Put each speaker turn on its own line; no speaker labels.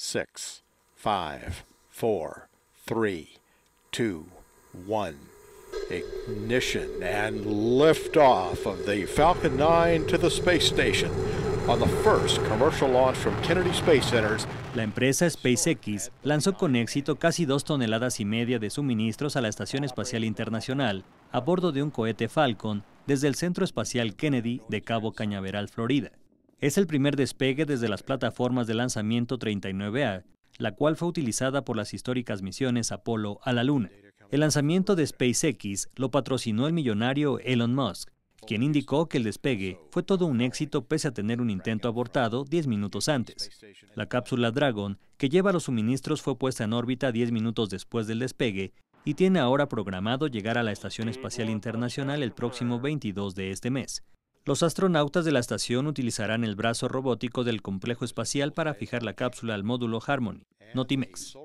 6 5 4 3 2 1 Ignition and lift off of the Falcon 9 to the space station on the first commercial launch from Kennedy Space Center's la empresa SpaceX lanzó con
éxito casi dos toneladas y media de suministros a la Estación Espacial Internacional a bordo de un cohete Falcon desde el Centro Espacial Kennedy de Cabo Cañaveral, Florida. Es el primer despegue desde las plataformas de lanzamiento 39A, la cual fue utilizada por las históricas misiones Apolo a la Luna. El lanzamiento de SpaceX lo patrocinó el millonario Elon Musk, quien indicó que el despegue fue todo un éxito pese a tener un intento abortado 10 minutos antes. La cápsula Dragon, que lleva los suministros, fue puesta en órbita 10 minutos después del despegue y tiene ahora programado llegar a la Estación Espacial Internacional el próximo 22 de este mes. Los astronautas de la estación utilizarán el brazo robótico del complejo espacial para fijar la cápsula al módulo Harmony,
Notimex.